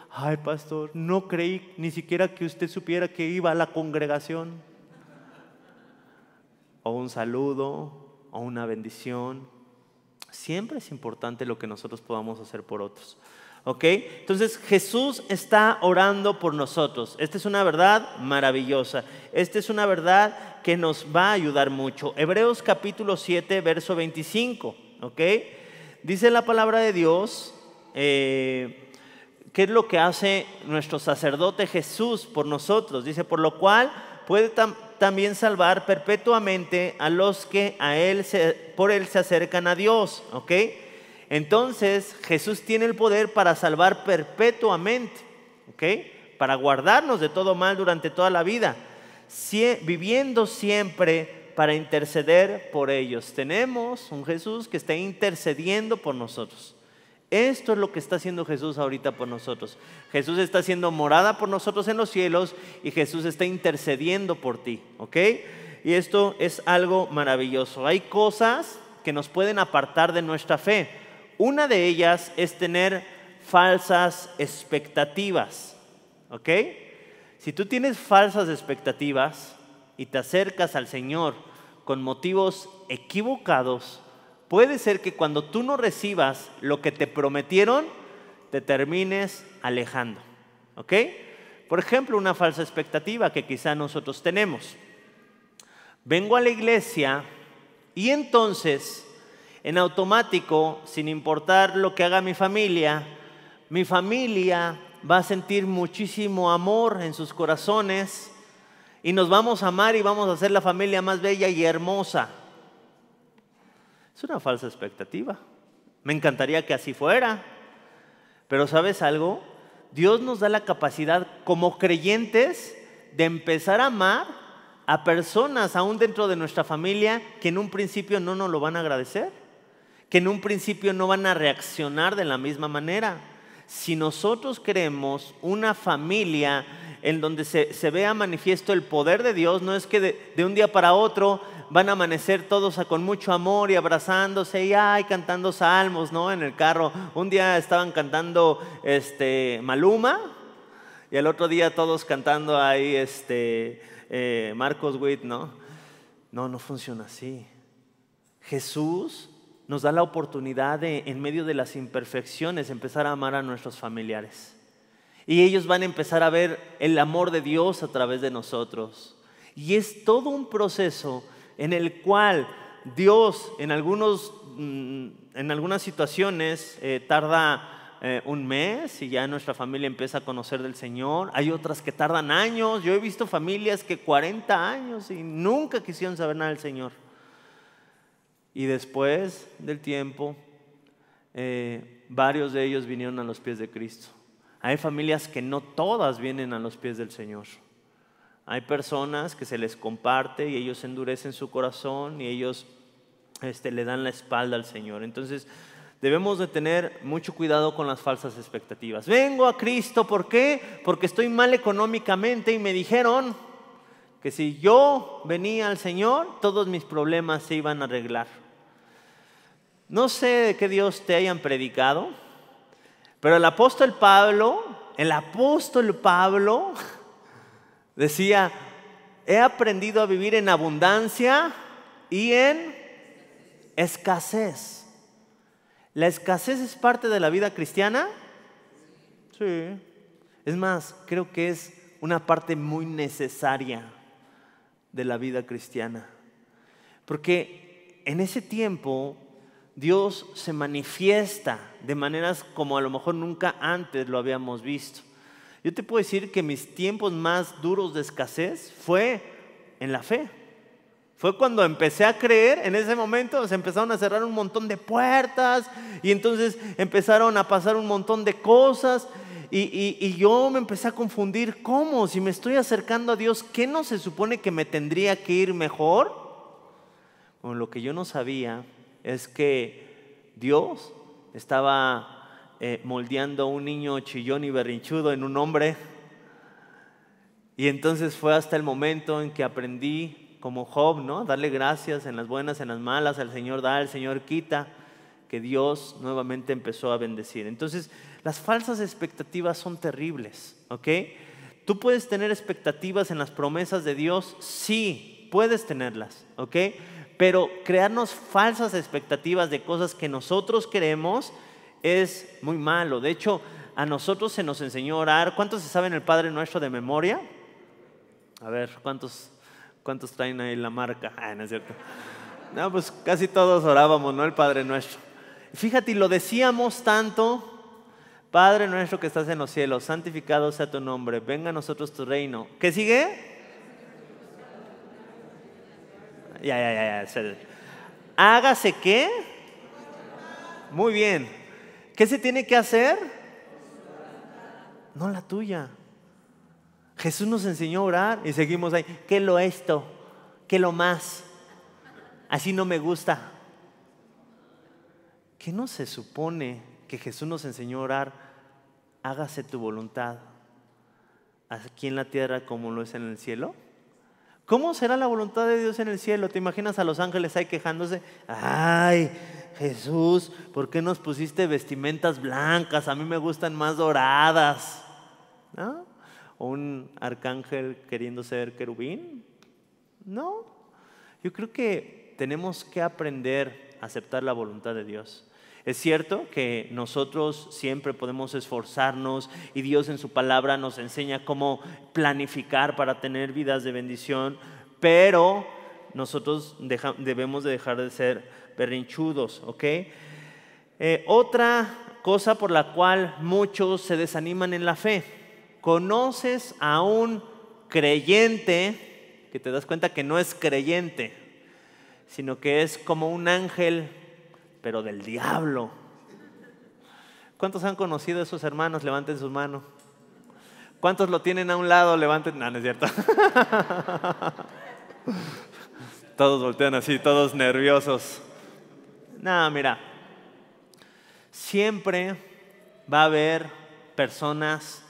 Ay, pastor, no creí ni siquiera que usted supiera que iba a la congregación. O un saludo, o una bendición. Siempre es importante lo que nosotros podamos hacer por otros. ¿Ok? Entonces Jesús está orando por nosotros. Esta es una verdad maravillosa. Esta es una verdad que nos va a ayudar mucho. Hebreos capítulo 7, verso 25. ¿Ok? Dice la palabra de Dios. Eh, ¿Qué es lo que hace nuestro sacerdote Jesús por nosotros? Dice, por lo cual puede, también salvar perpetuamente a los que a él se, por él se acercan a Dios, ¿ok? Entonces Jesús tiene el poder para salvar perpetuamente, ¿ok? Para guardarnos de todo mal durante toda la vida, viviendo siempre para interceder por ellos. Tenemos un Jesús que está intercediendo por nosotros. Esto es lo que está haciendo Jesús ahorita por nosotros. Jesús está haciendo morada por nosotros en los cielos y Jesús está intercediendo por ti, ¿ok? Y esto es algo maravilloso. Hay cosas que nos pueden apartar de nuestra fe. Una de ellas es tener falsas expectativas, ¿ok? Si tú tienes falsas expectativas y te acercas al Señor con motivos equivocados, puede ser que cuando tú no recibas lo que te prometieron, te termines alejando. ¿Ok? Por ejemplo, una falsa expectativa que quizá nosotros tenemos. Vengo a la iglesia y entonces, en automático, sin importar lo que haga mi familia, mi familia va a sentir muchísimo amor en sus corazones y nos vamos a amar y vamos a ser la familia más bella y hermosa. Es una falsa expectativa. Me encantaría que así fuera. Pero ¿sabes algo? Dios nos da la capacidad como creyentes de empezar a amar a personas aún dentro de nuestra familia que en un principio no nos lo van a agradecer, que en un principio no van a reaccionar de la misma manera. Si nosotros queremos una familia en donde se, vea manifiesto el poder de Dios, no es que de, un día para otro van a amanecer todos con mucho amor y abrazándose y cantando salmos, ¿no? En el carro. Un día estaban cantando este, Maluma y el otro día todos cantando ahí este, eh, Marcos Witt, ¿no? No, no funciona así. Jesús nos da la oportunidad de, en medio de las imperfecciones, empezar a amar a nuestros familiares. Y ellos van a empezar a ver el amor de Dios a través de nosotros. Y es todo un proceso en el cual Dios en, algunos, mm, en algunas situaciones eh, tarda eh, un mes y ya nuestra familia empieza a conocer del Señor. Hay otras que tardan años. Yo he visto familias que 40 años y nunca quisieron saber nada del Señor. Y después del tiempo, eh, varios de ellos vinieron a los pies de Cristo. Hay familias que no todas vienen a los pies del Señor. Hay personas que se les comparte y ellos endurecen su corazón y ellos este, le dan la espalda al Señor. Entonces debemos de tener mucho cuidado con las falsas expectativas. Vengo a Cristo, ¿por qué? Porque estoy mal económicamente y me dijeron que si yo venía al Señor, todos mis problemas se iban a arreglar. No sé de qué Dios te hayan predicado, pero el apóstol Pablo, el apóstol Pablo decía, he aprendido a vivir en abundancia y en escasez. ¿La escasez es parte de la vida cristiana? Sí. Es más, creo que es una parte muy necesaria de la vida cristiana. Porque en ese tiempo Dios se manifiesta de maneras como a lo mejor nunca antes lo habíamos visto. Yo te puedo decir que mis tiempos más duros de escasez fue en la fe. Fue cuando empecé a creer, en ese momento se empezaron a cerrar un montón de puertas y entonces empezaron a pasar un montón de cosas y, yo me empecé a confundir, ¿cómo? Si me estoy acercando a Dios, ¿qué no se supone que me tendría que ir mejor? Con lo que yo no sabía es que Dios estaba eh, moldeando a un niño chillón y berrinchudo en un hombre. Y entonces fue hasta el momento en que aprendí, como Job, ¿no? Darle gracias en las buenas, en las malas, al Señor da, al Señor quita, que Dios nuevamente empezó a bendecir. Entonces, las falsas expectativas son terribles, ¿ok? Tú puedes tener expectativas en las promesas de Dios, sí, puedes tenerlas, ¿ok? Pero crearnos falsas expectativas de cosas que nosotros queremos es muy malo. De hecho, a nosotros se nos enseñó a orar. ¿Cuántos se saben el Padre Nuestro de memoria? A ver, ¿cuántos, cuántos traen ahí la marca? Ah, no es cierto. No, pues casi todos orábamos, ¿no? El Padre Nuestro. Fíjate, lo decíamos tanto. Padre nuestro que estás en los cielos, santificado sea tu nombre, venga a nosotros tu reino. ¿Qué sigue? Ya, ya, ya, ya. Hágase qué. Muy bien. ¿Qué se tiene que hacer? No la tuya. Jesús nos enseñó a orar y seguimos ahí. ¿Qué lo esto? ¿Qué lo más? Así no me gusta. ¿Qué no se supone que Jesús nos enseñó a orar? Hágase tu voluntad, aquí en la tierra como lo es en el cielo. ¿Cómo será la voluntad de Dios en el cielo? ¿Te imaginas a los ángeles ahí quejándose? Ay, Jesús, ¿por qué nos pusiste vestimentas blancas? A mí me gustan más doradas. ¿No? ¿O un arcángel queriendo ser querubín? No. Yo creo que tenemos que aprender a aceptar la voluntad de Dios. Es cierto que nosotros siempre podemos esforzarnos y Dios en su palabra nos enseña cómo planificar para tener vidas de bendición, pero nosotros debemos de dejar de ser berrinchudos, ¿ok? Eh, otra cosa por la cual muchos se desaniman en la fe. Conoces a un creyente que te das cuenta que no es creyente, sino que es como un ángel pero del diablo. ¿Cuántos han conocido a esos hermanos? Levanten sus manos. ¿Cuántos lo tienen a un lado? Levanten. No, no es cierto. todos voltean así, todos nerviosos. No, mira. Siempre va a haber personas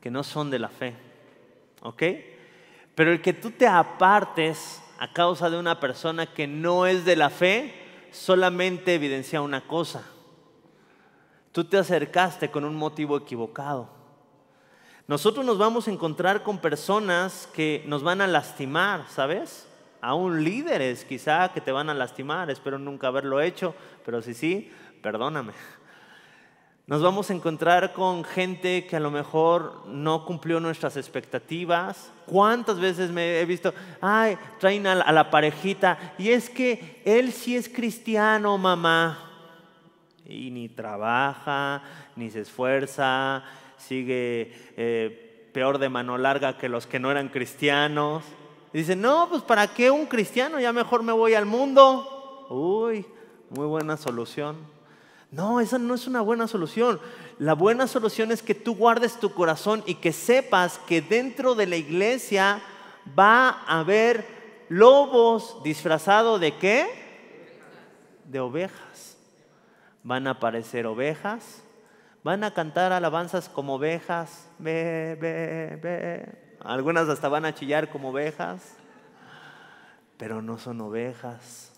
que no son de la fe. ¿Ok? Pero el que tú te apartes a causa de una persona que no es de la fe, solamente evidencia una cosa. Tú te acercaste con un motivo equivocado. Nosotros nos vamos a encontrar con personas que nos van a lastimar, ¿sabes? Aún líderes quizá que te van a lastimar, espero nunca haberlo hecho, pero si sí, perdóname. Nos vamos a encontrar con gente que a lo mejor no cumplió nuestras expectativas. ¿Cuántas veces me he visto, ay, traen a la, parejita y es que él sí es cristiano, mamá? Y ni trabaja, ni se esfuerza, sigue eh, peor de mano larga que los que no eran cristianos. dice, no, pues ¿para qué un cristiano? Ya mejor me voy al mundo. Uy, muy buena solución. No, esa no es una buena solución. La buena solución es que tú guardes tu corazón y que sepas que dentro de la iglesia va a haber lobos disfrazados de qué? De ovejas. Van a aparecer ovejas, van a cantar alabanzas como ovejas. Be, Algunas hasta van a chillar como ovejas, pero no son ovejas,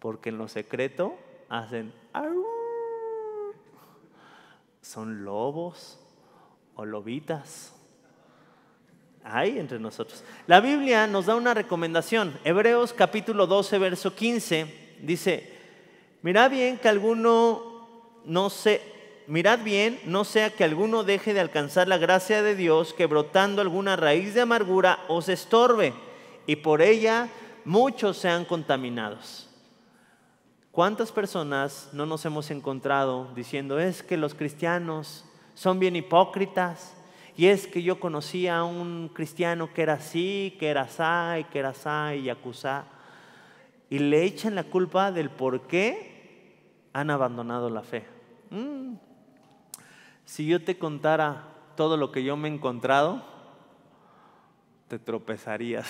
porque en lo secreto hacen... algo ¿Son lobos o lobitas? Hay entre nosotros. La Biblia nos da una recomendación. Hebreos capítulo 12, verso 15 dice, mirad bien que alguno no se... Mirad bien, no sea que alguno deje de alcanzar la gracia de Dios, que brotando alguna raíz de amargura os estorbe, y por ella muchos sean contaminados. ¿Cuántas personas no nos hemos encontrado diciendo, es que los cristianos son bien hipócritas? Y es que yo conocí a un cristiano que era así, que era así, que era así y acusá. Y le echan la culpa del por qué han abandonado la fe. Mm. Si yo te contara todo lo que yo me he encontrado, te tropezarías.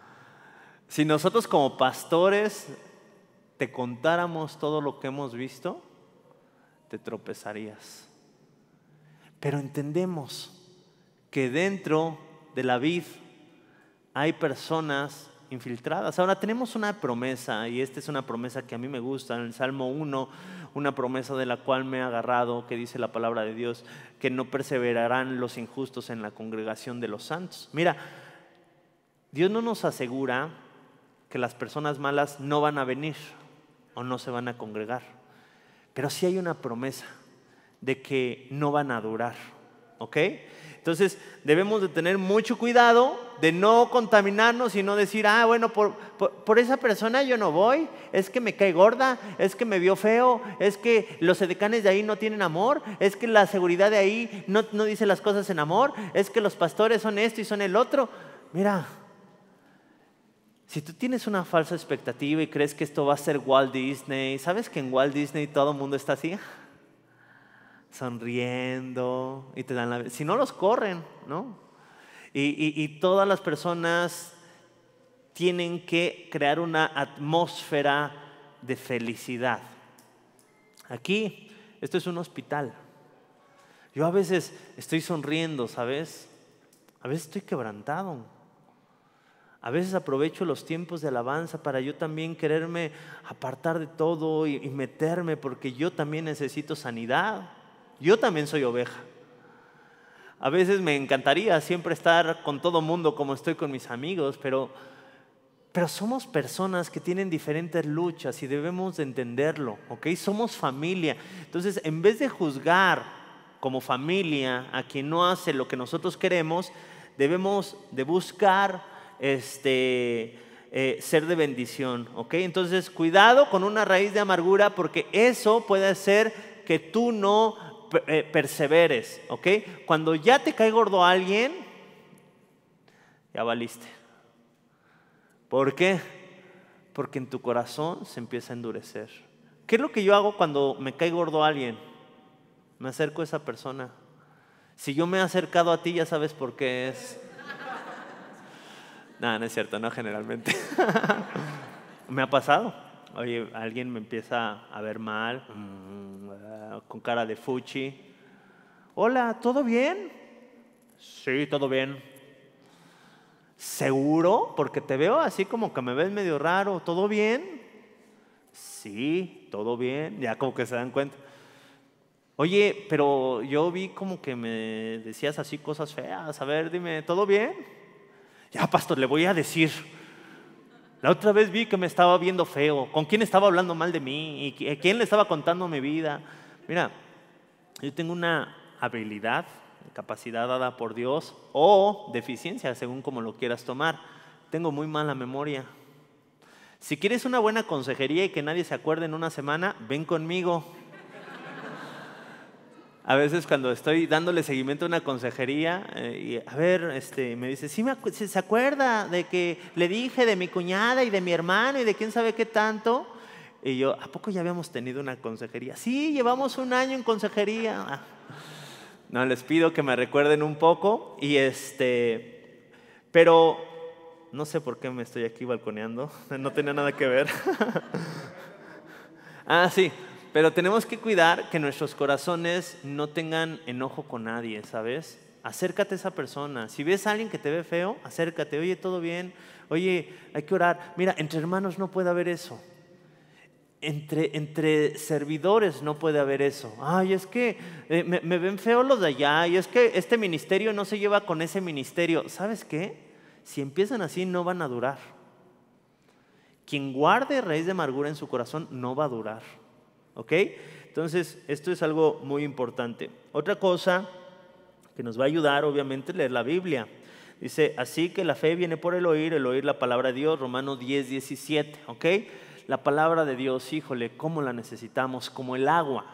si nosotros como pastores te contáramos todo lo que hemos visto, te tropezarías. Pero entendemos que dentro de la vid hay personas infiltradas. Ahora tenemos una promesa, y esta es una promesa que a mí me gusta, en el Salmo 1, una promesa de la cual me he agarrado, que dice la palabra de Dios, que no perseverarán los injustos en la congregación de los santos. Mira, Dios no nos asegura que las personas malas no van a venir o no se van a congregar. Pero sí hay una promesa de que no van a durar. ¿Ok? Entonces debemos de tener mucho cuidado de no contaminarnos y no decir, ah, bueno, por, esa persona yo no voy, es que me cae gorda, es que me vio feo, es que los edecanes de ahí no tienen amor, es que la seguridad de ahí no, no dice las cosas en amor, es que los pastores son esto y son el otro. Mira, si tú tienes una falsa expectativa y crees que esto va a ser Walt Disney, ¿sabes que en Walt Disney todo el mundo está así? Sonriendo y te dan la... Si no, los corren, ¿no? Y, y todas las personas tienen que crear una atmósfera de felicidad. Aquí, esto es un hospital. Yo a veces estoy sonriendo, ¿sabes? A veces estoy quebrantado a veces aprovecho los tiempos de alabanza para yo también quererme apartar de todo y, meterme porque yo también necesito sanidad. Yo también soy oveja. A veces me encantaría siempre estar con todo mundo como estoy con mis amigos, pero, pero somos personas que tienen diferentes luchas y debemos de entenderlo, ¿ok? Somos familia. Entonces, en vez de juzgar como familia a quien no hace lo que nosotros queremos, debemos de buscar este, eh, ser de bendición. ¿ok? Entonces, cuidado con una raíz de amargura porque eso puede hacer que tú no eh, perseveres. ¿ok? Cuando ya te cae gordo a alguien, ya valiste. ¿Por qué? Porque en tu corazón se empieza a endurecer. ¿Qué es lo que yo hago cuando me cae gordo alguien? Me acerco a esa persona. Si yo me he acercado a ti, ya sabes por qué es. No, no es cierto, no generalmente. me ha pasado. Oye, alguien me empieza a ver mal, mm. ah, con cara de fuchi. Hola, ¿todo bien? Sí, todo bien. ¿Seguro? Porque te veo así como que me ves medio raro. ¿Todo bien? Sí, todo bien. Ya como que se dan cuenta. Oye, pero yo vi como que me decías así cosas feas. A ver, dime, ¿todo bien? Ya, pastor, le voy a decir. La otra vez vi que me estaba viendo feo. ¿Con quién estaba hablando mal de mí? ¿Y eh, quién le estaba contando mi vida? Mira, yo tengo una habilidad, capacidad dada por Dios o deficiencia, según como lo quieras tomar. Tengo muy mala memoria. Si quieres una buena consejería y que nadie se acuerde en una semana, ven conmigo a veces cuando estoy dándole seguimiento a una consejería, eh, y, a ver, este, me dice, sí, me ¿se acuerda de que le dije de mi cuñada y de mi hermano y de quién sabe qué tanto? Y yo, ¿a poco ya habíamos tenido una consejería? Sí, llevamos un año en consejería. Ah. No, les pido que me recuerden un poco. Y este, pero no sé por qué me estoy aquí balconeando, no tenía nada que ver. ah, sí, pero tenemos que cuidar que nuestros corazones no tengan enojo con nadie, ¿sabes? Acércate a esa persona. Si ves a alguien que te ve feo, acércate. Oye, todo bien. Oye, hay que orar. Mira, entre hermanos no puede haber eso. Entre, entre, servidores no puede haber eso. Ay, es que eh, me, me, ven feo los de allá, y es que este ministerio no se lleva con ese ministerio. ¿Sabes qué? Si empiezan así, no van a durar. Quien guarde raíz de amargura en su corazón no va a durar. ¿Ok? Entonces, esto es algo muy importante. Otra cosa que nos va a ayudar, obviamente, es leer la Biblia. Dice, así que la fe viene por el oír, el oír la palabra de Dios, Romanos 10, 17, ¿ok? La palabra de Dios, híjole, ¿cómo la necesitamos? Como el agua,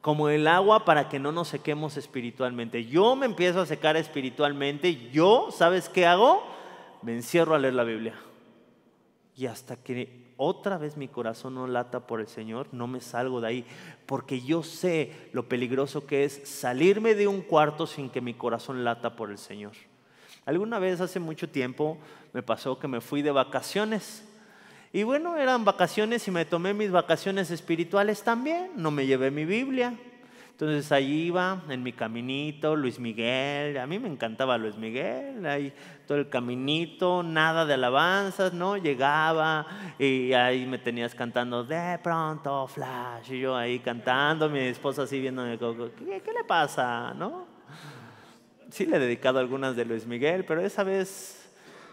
como el agua para que no nos sequemos espiritualmente. Yo me empiezo a secar espiritualmente, yo, ¿sabes qué hago? Me encierro a leer la Biblia. Y hasta que otra vez mi corazón no lata por el Señor, no me salgo de ahí, porque yo sé lo peligroso que es salirme de un cuarto sin que mi corazón lata por el Señor. Alguna vez hace mucho tiempo me pasó que me fui de vacaciones. Y bueno, eran vacaciones y me tomé mis vacaciones espirituales también, no me llevé mi Biblia, entonces ahí iba en mi caminito, Luis Miguel, a mí me encantaba Luis Miguel, ahí todo el caminito, nada de alabanzas, ¿no? Llegaba y ahí me tenías cantando de pronto flash, y yo ahí cantando, mi esposa así viéndome, ¿qué, qué le pasa, no? Sí le he dedicado algunas de Luis Miguel, pero esa vez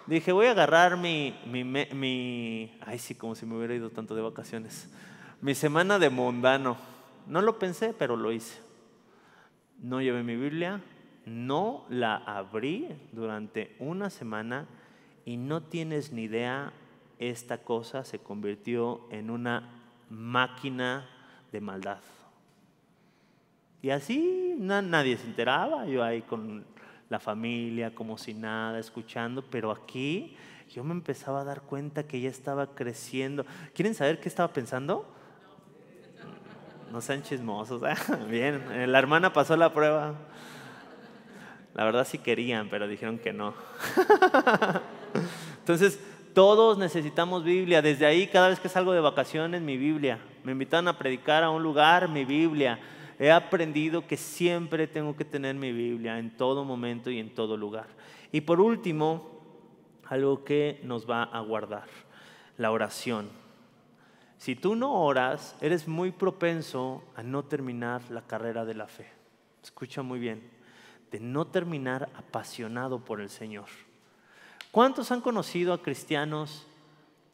dije, voy a agarrar mi, mi, mi ay sí, como si me hubiera ido tanto de vacaciones, mi semana de mundano no lo pensé, pero lo hice. No llevé mi Biblia, no la abrí durante una semana y no tienes ni idea, esta cosa se convirtió en una máquina de maldad. Y así nadie se enteraba, yo ahí con la familia, como si nada, escuchando, pero aquí yo me empezaba a dar cuenta que ya estaba creciendo. ¿Quieren saber qué estaba pensando? No sean chismosos. ¿eh? bien, eh, la hermana pasó la prueba. La verdad sí querían, pero dijeron que no. Entonces, todos necesitamos Biblia. Desde ahí, cada vez que salgo de vacaciones, mi Biblia. Me invitan a predicar a un lugar, mi Biblia. He aprendido que siempre tengo que tener mi Biblia en todo momento y en todo lugar. Y por último, algo que nos va a guardar, la oración. Si tú no oras, eres muy propenso a no terminar la carrera de la fe. Escucha muy bien, de no terminar apasionado por el Señor. ¿Cuántos han conocido a cristianos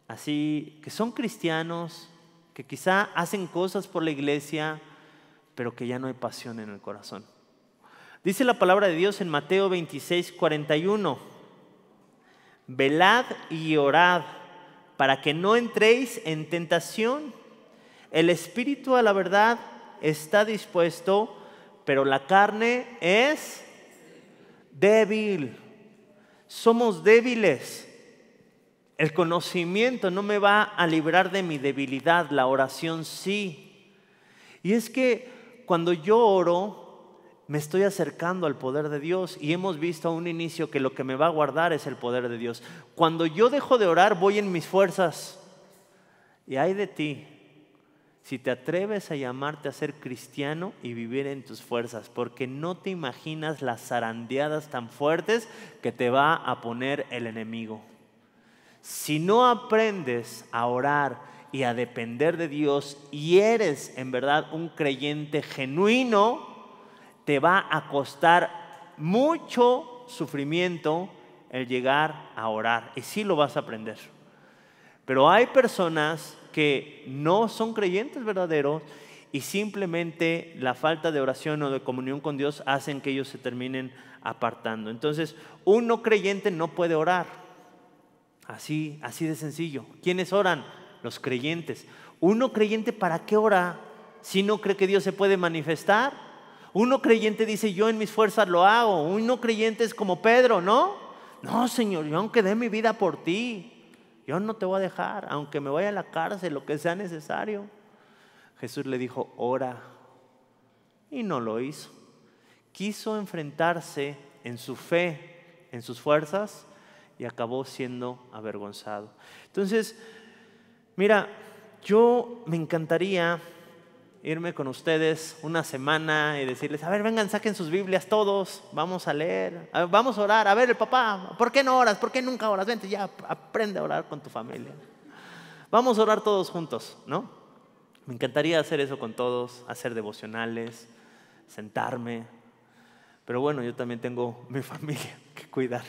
así, que son cristianos, que quizá hacen cosas por la iglesia, pero que ya no hay pasión en el corazón? Dice la palabra de Dios en Mateo 26, 41, velad y orad para que no entréis en tentación. El espíritu a la verdad está dispuesto, pero la carne es débil. Somos débiles. El conocimiento no me va a librar de mi debilidad, la oración sí. Y es que cuando yo oro, me estoy acercando al poder de Dios y hemos visto a un inicio que lo que me va a guardar es el poder de Dios. Cuando yo dejo de orar voy en mis fuerzas y hay de ti si te atreves a llamarte a ser cristiano y vivir en tus fuerzas, porque no te imaginas las zarandeadas tan fuertes que te va a poner el enemigo. Si no aprendes a orar y a depender de Dios y eres en verdad un creyente genuino, te va a costar mucho sufrimiento el llegar a orar. Y sí lo vas a aprender. Pero hay personas que no son creyentes verdaderos y simplemente la falta de oración o de comunión con Dios hacen que ellos se terminen apartando. Entonces, un no creyente no puede orar. Así, así de sencillo. ¿Quiénes oran? Los creyentes. ¿Un no creyente para qué ora? Si no cree que Dios se puede manifestar, uno creyente dice, yo en mis fuerzas lo hago. Uno creyente es como Pedro, ¿no? No, Señor, yo aunque dé mi vida por ti, yo no te voy a dejar, aunque me vaya a la cárcel, lo que sea necesario. Jesús le dijo, ora. Y no lo hizo. Quiso enfrentarse en su fe, en sus fuerzas, y acabó siendo avergonzado. Entonces, mira, yo me encantaría irme con ustedes una semana y decirles, a ver, vengan, saquen sus Biblias todos, vamos a leer, vamos a orar, a ver, el papá, ¿por qué no oras? ¿Por qué nunca oras? Vente, ya aprende a orar con tu familia. Vamos a orar todos juntos, ¿no? Me encantaría hacer eso con todos, hacer devocionales, sentarme, pero bueno, yo también tengo mi familia que cuidar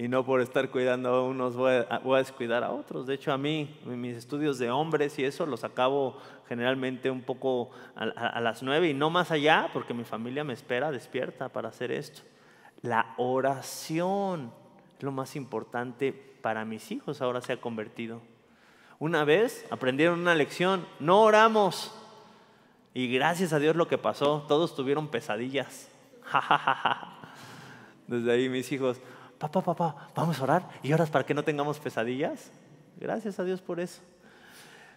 y no por estar cuidando a unos voy a, a, descuidar a otros. De hecho, a mí, mis estudios de hombres y eso los acabo generalmente un poco a, a las nueve y no más allá, porque mi familia me espera despierta para hacer esto. La oración es lo más importante para mis hijos, ahora se ha convertido. Una vez aprendieron una lección, no oramos. Y gracias a Dios lo que pasó, todos tuvieron pesadillas. Desde ahí mis hijos, papá, papá, vamos a orar y oras para que no tengamos pesadillas. Gracias a Dios por eso.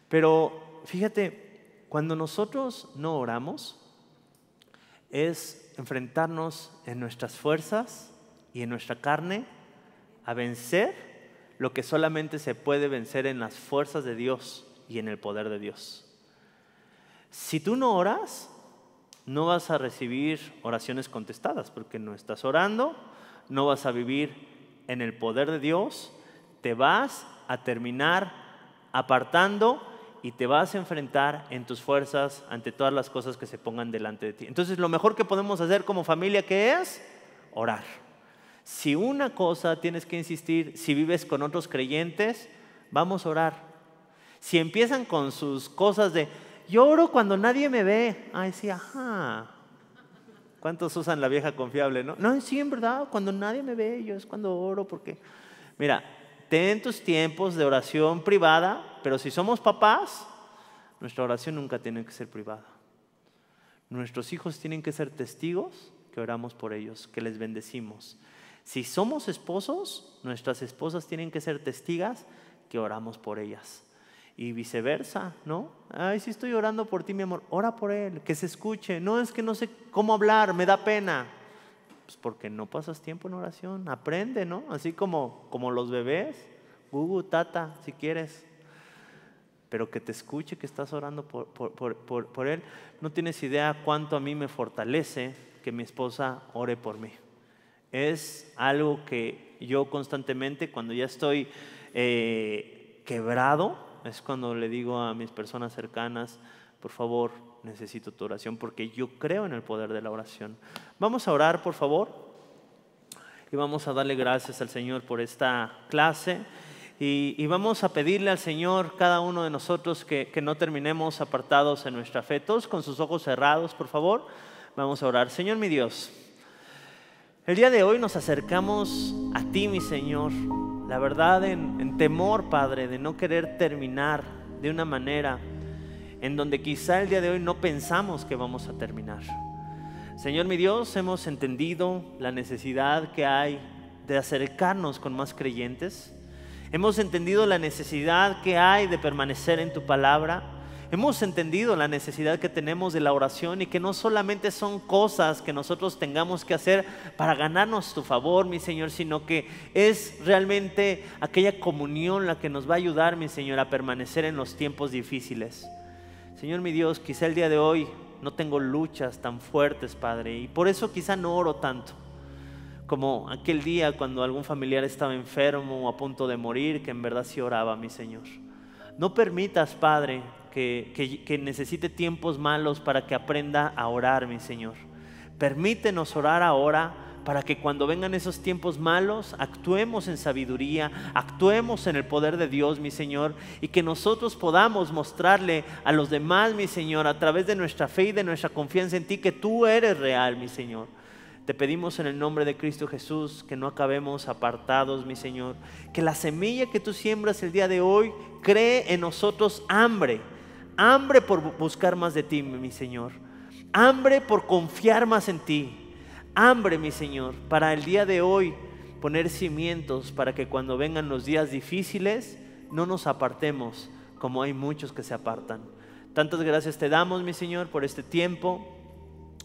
Pero fíjate, cuando nosotros no oramos, es enfrentarnos en nuestras fuerzas y en nuestra carne a vencer lo que solamente se puede vencer en las fuerzas de Dios y en el poder de Dios. Si tú no oras, no vas a recibir oraciones contestadas porque no estás orando no vas a vivir en el poder de Dios, te vas a terminar apartando y te vas a enfrentar en tus fuerzas ante todas las cosas que se pongan delante de ti. Entonces lo mejor que podemos hacer como familia que es orar. Si una cosa tienes que insistir, si vives con otros creyentes, vamos a orar. Si empiezan con sus cosas de, yo oro cuando nadie me ve, ay sí, ajá, ¿Cuántos usan la vieja confiable, no? No, sí, en verdad, cuando nadie me ve, yo es cuando oro, porque... Mira, ten tus tiempos de oración privada, pero si somos papás, nuestra oración nunca tiene que ser privada. Nuestros hijos tienen que ser testigos que oramos por ellos, que les bendecimos. Si somos esposos, nuestras esposas tienen que ser testigas que oramos por ellas y viceversa, ¿no? Ay, sí estoy orando por ti, mi amor, ora por él, que se escuche. No es que no sé cómo hablar, me da pena. Pues porque no pasas tiempo en oración, aprende, ¿no? Así como, como los bebés, Gugu, Tata, si quieres. Pero que te escuche que estás orando por, por, por, por él. No tienes idea cuánto a mí me fortalece que mi esposa ore por mí. Es algo que yo constantemente, cuando ya estoy eh, quebrado, es cuando le digo a mis personas cercanas, por favor, necesito tu oración porque yo creo en el poder de la oración. Vamos a orar, por favor, y vamos a darle gracias al Señor por esta clase. Y, vamos a pedirle al Señor, cada uno de nosotros, que, que no terminemos apartados en nuestra fe. Todos con sus ojos cerrados, por favor. Vamos a orar. Señor mi Dios, el día de hoy nos acercamos a ti, mi Señor, la verdad en, temor, Padre, de no querer terminar de una manera en donde quizá el día de hoy no pensamos que vamos a terminar. Señor mi Dios, hemos entendido la necesidad que hay de acercarnos con más creyentes. Hemos entendido la necesidad que hay de permanecer en tu palabra hemos entendido la necesidad que tenemos de la oración y que no solamente son cosas que nosotros tengamos que hacer para ganarnos tu favor, mi Señor, sino que es realmente aquella comunión la que nos va a ayudar, mi Señor, a permanecer en los tiempos difíciles. Señor mi Dios, quizá el día de hoy no tengo luchas tan fuertes, Padre, y por eso quizá no oro tanto como aquel día cuando algún familiar estaba enfermo o a punto de morir, que en verdad sí oraba, mi Señor. No permitas, Padre, que, necesite tiempos malos para que aprenda a orar, mi Señor. Permítenos orar ahora para que cuando vengan esos tiempos malos actuemos en sabiduría, actuemos en el poder de Dios, mi Señor, y que nosotros podamos mostrarle a los demás, mi Señor, a través de nuestra fe y de nuestra confianza en ti, que tú eres real, mi Señor. Te pedimos en el nombre de Cristo Jesús que no acabemos apartados, mi Señor, que la semilla que tú siembras el día de hoy cree en nosotros hambre hambre por buscar más de ti, mi Señor. Hambre por confiar más en ti. Hambre, mi Señor, para el día de hoy poner cimientos para que cuando vengan los días difíciles no nos apartemos como hay muchos que se apartan. Tantas gracias te damos, mi Señor, por este tiempo,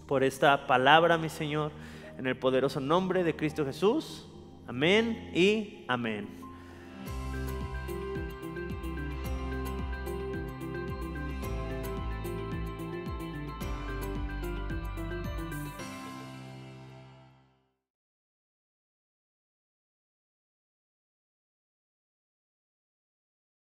por esta palabra, mi Señor, en el poderoso nombre de Cristo Jesús. Amén y amén.